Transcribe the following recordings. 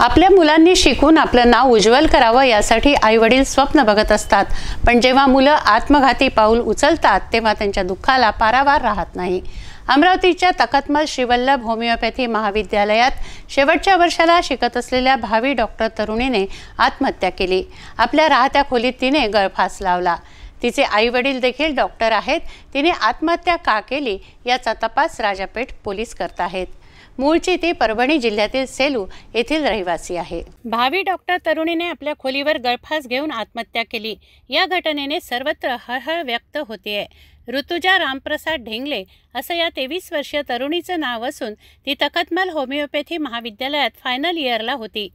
आपल्या मुलांनी शिकून आपलं नाव उज्ज्वल करावं यासाठी आईवडील स्वप्न बघत असतात पण जेव्हा मुलं आत्मघाती पाऊल उचलतात तेव्हा त्यांच्या दुःखाला पारावार राहत नाही अमरावतीच्या तखतमल श्रीवल्लभ होमिओपॅथी महाविद्यालयात शेवटच्या वर्षाला शिकत असलेल्या भावी डॉक्टर तरुणीने आत्महत्या केली आपल्या राहत्या खोलीत तिने गळफास लावला तिचे आईवडील देखील डॉक्टर आहेत तिने आत्महत्या का केली याचा तपास राजापेठ पोलीस करत आहेत मूळची ती परभणी जिल्ह्यातील सेलू येथील रहिवासी आहे भावी डॉक्टर तरुणीने आपल्या खोलीवर गळफास घेऊन आत्महत्या केली या घटनेने सर्वत्र हळहळ व्यक्त होतीये ऋतुजा रामप्रसाद ढेंगले असं या तेवीस वर्षीय तरुणीचं नाव असून ती तकतमल होमिओपॅथी महाविद्यालयात फायनल इयरला होती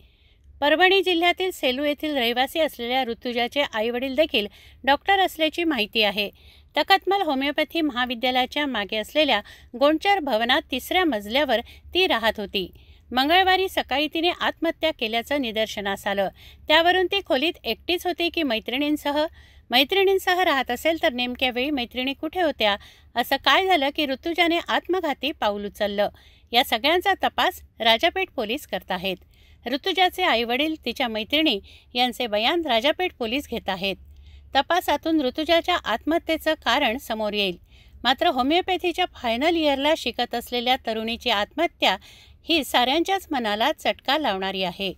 परभणी जिल्ह्यातील सेलू येथील रहिवासी असलेल्या ऋतुजाचे आईवडील देखील डॉक्टर असल्याची माहिती आहे तकतमल होमिओपॅथी महाविद्यालयाच्या मागे असलेल्या गोंडचार भवनात तिसऱ्या मजल्यावर ती राहत होती मंगळवारी सकाळी तिने आत्महत्या केल्याचं निदर्शनास आलं त्यावरून ती खोलीत एकटीच होती की मैत्रिणींसह मैत्रिणींसह राहत असेल तर नेमक्या वेळी मैत्रिणी कुठे होत्या असं काय झालं की ऋतुजाने आत्मघाती पाऊल उचललं या सगळ्यांचा तपास राजापेठ पोलीस करत आहेत ऋतुजाचे आईवडील तिच्या मैत्रिणी यांचे बयान राजापेठ पोलीस घेत आहेत तपासातून ऋतुजाच्या आत्महत्येचं कारण समोर येईल मात्र होमिओपॅथीच्या फायनल इयरला शिकत असलेल्या तरुणीची आत्महत्या ही साऱ्यांच्याच मनाला चटका लावणारी आहे